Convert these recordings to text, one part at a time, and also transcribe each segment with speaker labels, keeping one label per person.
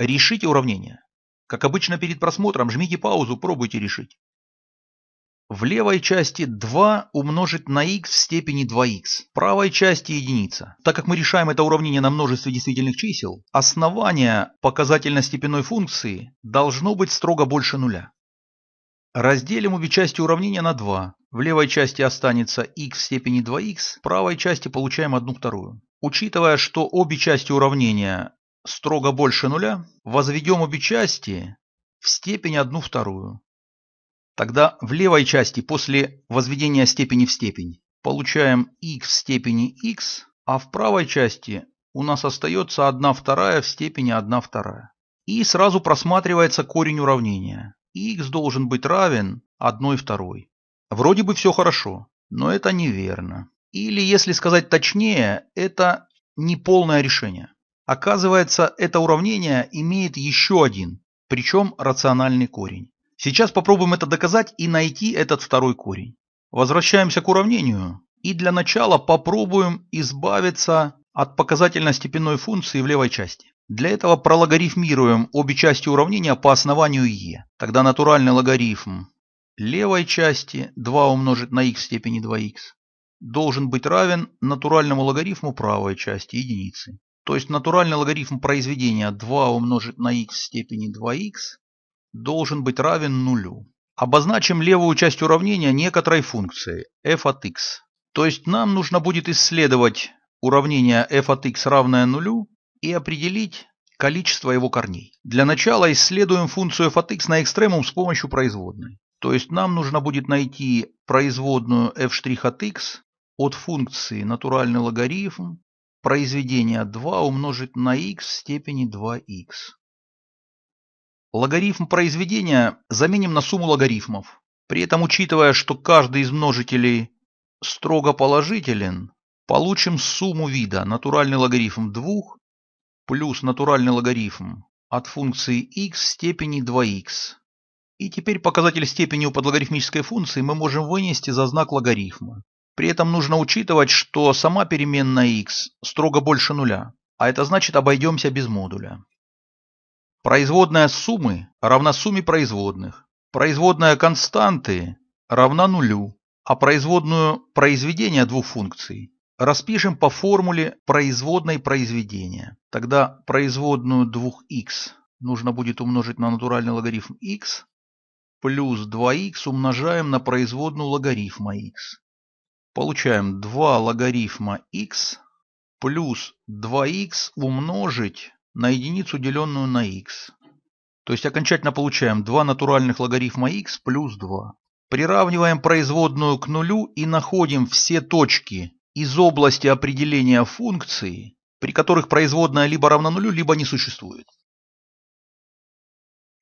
Speaker 1: Решите уравнение. Как обычно перед просмотром, жмите паузу, пробуйте решить. В левой части 2 умножить на x в степени 2x, в правой части единица. Так как мы решаем это уравнение на множестве действительных чисел, основание показательно степенной функции должно быть строго больше нуля. Разделим обе части уравнения на 2. В левой части останется x в степени 2x, в правой части получаем 1 вторую. Учитывая, что обе части уравнения строго больше нуля, возведем обе части в степень одну вторую. Тогда в левой части после возведения степени в степень получаем x в степени x, а в правой части у нас остается 1 вторая в степени 1 вторая. И сразу просматривается корень уравнения. x должен быть равен 1 второй. Вроде бы все хорошо, но это неверно. Или, если сказать точнее, это не полное решение. Оказывается, это уравнение имеет еще один, причем рациональный корень. Сейчас попробуем это доказать и найти этот второй корень. Возвращаемся к уравнению и для начала попробуем избавиться от показательно-степенной функции в левой части. Для этого прологарифмируем обе части уравнения по основанию e. Тогда натуральный логарифм левой части 2 умножить на х в степени 2х должен быть равен натуральному логарифму правой части единицы. То есть натуральный логарифм произведения 2 умножить на х в степени 2х должен быть равен нулю. Обозначим левую часть уравнения некоторой функции f от x. То есть нам нужно будет исследовать уравнение f от x равное нулю и определить количество его корней. Для начала исследуем функцию f от x на экстремум с помощью производной. То есть нам нужно будет найти производную f' от x от функции натуральный логарифм произведение 2 умножить на х в степени 2х. Логарифм произведения заменим на сумму логарифмов. При этом, учитывая, что каждый из множителей строго положителен, получим сумму вида натуральный логарифм 2 плюс натуральный логарифм от функции x в степени 2х. И теперь показатель степени у подлогарифмической функции мы можем вынести за знак логарифма. При этом нужно учитывать, что сама переменная x строго больше нуля, а это значит обойдемся без модуля. Производная суммы равна сумме производных. Производная константы равна нулю, а производную произведения двух функций распишем по формуле производной произведения. Тогда производную 2х нужно будет умножить на натуральный логарифм x, плюс 2х умножаем на производную логарифма x. Получаем 2 логарифма x плюс 2 x умножить на единицу, деленную на x. То есть окончательно получаем 2 натуральных логарифма x плюс 2. Приравниваем производную к нулю и находим все точки из области определения функции, при которых производная либо равна нулю, либо не существует.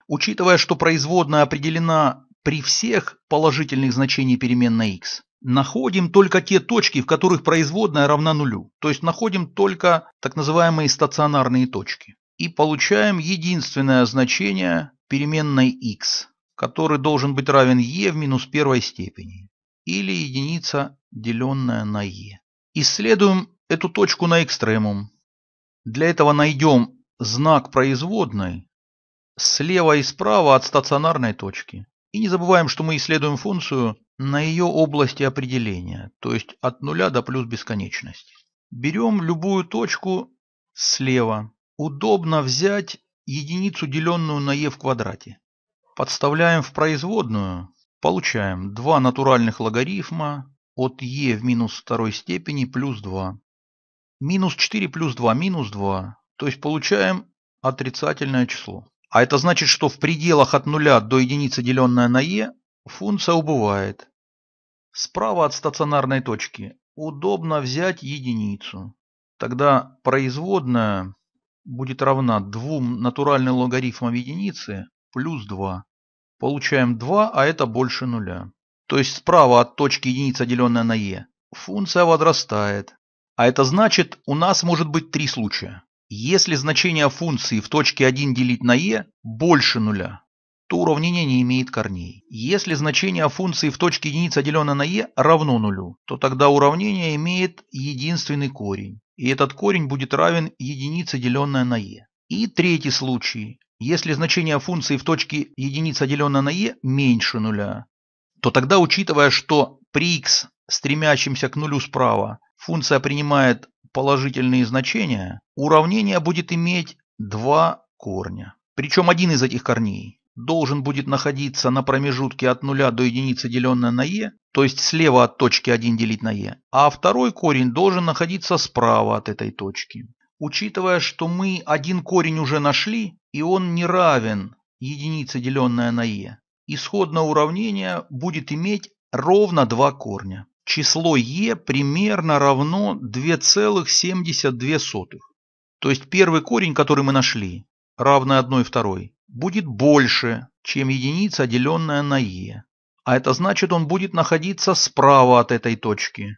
Speaker 1: Учитывая, что производная определена при всех положительных значениях переменной x находим только те точки, в которых производная равна нулю. То есть находим только так называемые стационарные точки. И получаем единственное значение переменной x, который должен быть равен e в минус первой степени. Или единица, деленная на e. Исследуем эту точку на экстремум. Для этого найдем знак производной слева и справа от стационарной точки. И не забываем, что мы исследуем функцию на ее области определения, то есть от нуля до плюс бесконечности. Берем любую точку слева. Удобно взять единицу, деленную на e в квадрате. Подставляем в производную, получаем два натуральных логарифма от e в минус второй степени плюс 2. Минус 4 плюс 2 минус 2, то есть получаем отрицательное число. А это значит, что в пределах от нуля до единицы, деленное на e, функция убывает. Справа от стационарной точки удобно взять единицу. Тогда производная будет равна двум натуральным логарифмам единицы плюс 2. Получаем 2, а это больше нуля. То есть справа от точки единица, деленная на e, функция возрастает. А это значит, у нас может быть три случая. Если значение функции в точке 1 делить на e больше нуля, то уравнение не имеет корней. Если значение функции в точке единица, деленное на e, равно нулю, то тогда уравнение имеет единственный корень. И этот корень будет равен единице, деленное на e. И третий случай. Если значение функции в точке единица, деленное на e, меньше нуля, то тогда, учитывая, что при x, стремящемся к нулю справа, функция принимает положительные значения, уравнение будет иметь два корня. Причем один из этих корней должен будет находиться на промежутке от 0 до единицы, деленное на e, то есть слева от точки 1 делить на e, а второй корень должен находиться справа от этой точки. Учитывая, что мы один корень уже нашли, и он не равен единице, деленное на e, исходное уравнение будет иметь ровно два корня число е примерно равно 2,72. То есть первый корень, который мы нашли, равный 1 второй, будет больше, чем единица, деленная на е. А это значит, он будет находиться справа от этой точки.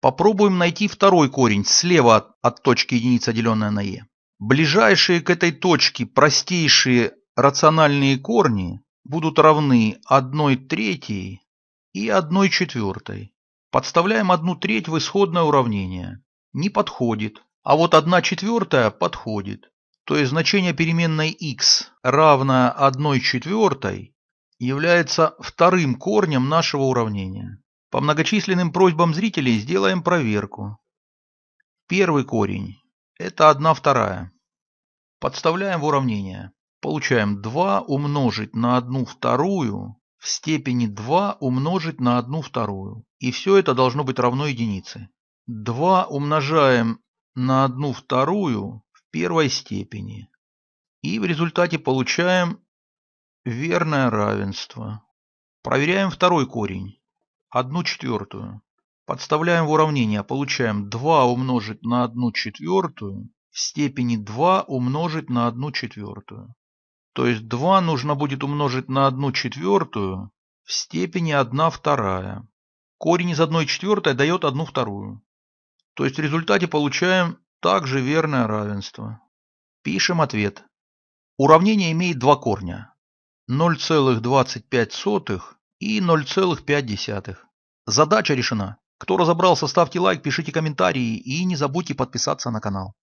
Speaker 1: Попробуем найти второй корень слева от, от точки единица, деленная на е. Ближайшие к этой точке простейшие рациональные корни будут равны 1 третьей и 1 четвертой. Подставляем одну треть в исходное уравнение. Не подходит. А вот 1 четвертая подходит. То есть значение переменной x, равное 1 четвертой, является вторым корнем нашего уравнения. По многочисленным просьбам зрителей сделаем проверку. Первый корень – это 1 вторая. Подставляем в уравнение. Получаем 2 умножить на 1 вторую в степени 2 умножить на 1 вторую. И все это должно быть равно единице. 2 умножаем на 1 вторую в первой степени. И в результате получаем верное равенство. Проверяем второй корень. 1 четвертую. Подставляем в уравнение. Получаем 2 умножить на 1 четвертую в степени 2 умножить на 1 четвертую. То есть 2 нужно будет умножить на 1 четвертую в степени 1 вторая. Корень из 1 четвертой дает 1 вторую. То есть в результате получаем также верное равенство. Пишем ответ. Уравнение имеет два корня. 0,25 и 0,5. Задача решена. Кто разобрался, ставьте лайк, пишите комментарии и не забудьте подписаться на канал.